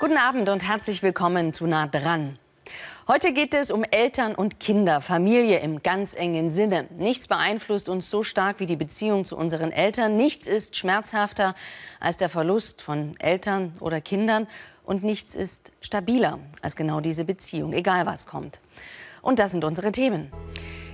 Guten Abend und herzlich willkommen zu Nah dran. Heute geht es um Eltern und Kinder, Familie im ganz engen Sinne. Nichts beeinflusst uns so stark wie die Beziehung zu unseren Eltern. Nichts ist schmerzhafter als der Verlust von Eltern oder Kindern. Und nichts ist stabiler als genau diese Beziehung, egal was kommt. Und das sind unsere Themen.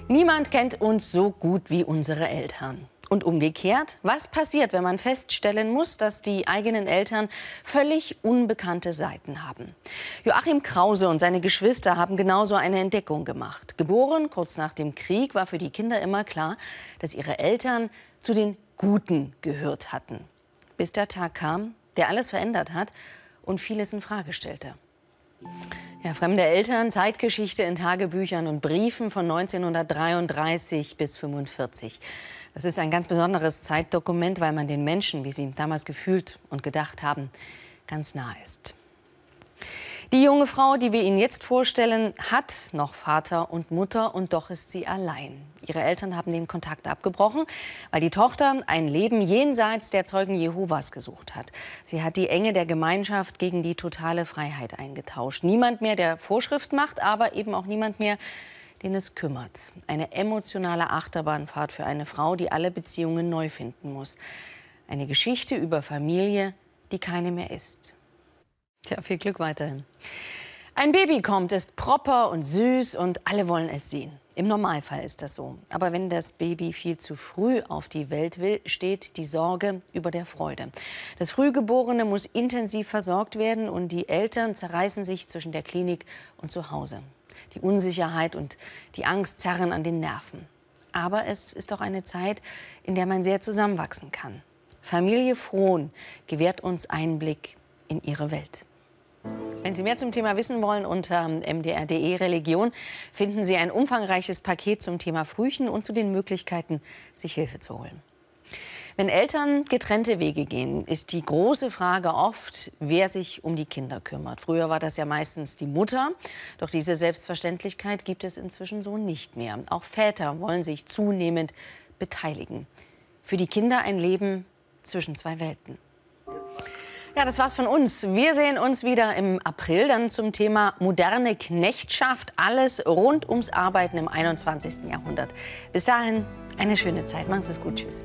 Niemand kennt uns so gut wie unsere Eltern. Und umgekehrt, was passiert, wenn man feststellen muss, dass die eigenen Eltern völlig unbekannte Seiten haben? Joachim Krause und seine Geschwister haben genauso eine Entdeckung gemacht. Geboren kurz nach dem Krieg war für die Kinder immer klar, dass ihre Eltern zu den Guten gehört hatten. Bis der Tag kam, der alles verändert hat und vieles in Frage stellte. Ja, fremde Eltern, Zeitgeschichte in Tagebüchern und Briefen von 1933 bis 1945. Das ist ein ganz besonderes Zeitdokument, weil man den Menschen, wie sie damals gefühlt und gedacht haben, ganz nah ist. Die junge Frau, die wir Ihnen jetzt vorstellen, hat noch Vater und Mutter und doch ist sie allein. Ihre Eltern haben den Kontakt abgebrochen, weil die Tochter ein Leben jenseits der Zeugen Jehovas gesucht hat. Sie hat die Enge der Gemeinschaft gegen die totale Freiheit eingetauscht. Niemand mehr, der Vorschrift macht, aber eben auch niemand mehr, den es kümmert. Eine emotionale Achterbahnfahrt für eine Frau, die alle Beziehungen neu finden muss. Eine Geschichte über Familie, die keine mehr ist. Tja, viel Glück weiterhin. Ein Baby kommt, ist proper und süß und alle wollen es sehen. Im Normalfall ist das so. Aber wenn das Baby viel zu früh auf die Welt will, steht die Sorge über der Freude. Das Frühgeborene muss intensiv versorgt werden und die Eltern zerreißen sich zwischen der Klinik und zu Hause. Die Unsicherheit und die Angst zerren an den Nerven. Aber es ist auch eine Zeit, in der man sehr zusammenwachsen kann. Familie Frohn gewährt uns Einblick in ihre Welt. Wenn Sie mehr zum Thema wissen wollen, unter mdr.de ähm, Religion finden Sie ein umfangreiches Paket zum Thema Frühchen und zu den Möglichkeiten, sich Hilfe zu holen. Wenn Eltern getrennte Wege gehen, ist die große Frage oft, wer sich um die Kinder kümmert. Früher war das ja meistens die Mutter, doch diese Selbstverständlichkeit gibt es inzwischen so nicht mehr. Auch Väter wollen sich zunehmend beteiligen. Für die Kinder ein Leben zwischen zwei Welten. Ja, das war's von uns. Wir sehen uns wieder im April dann zum Thema moderne Knechtschaft. Alles rund ums Arbeiten im 21. Jahrhundert. Bis dahin eine schöne Zeit. Machen Sie es gut. Tschüss.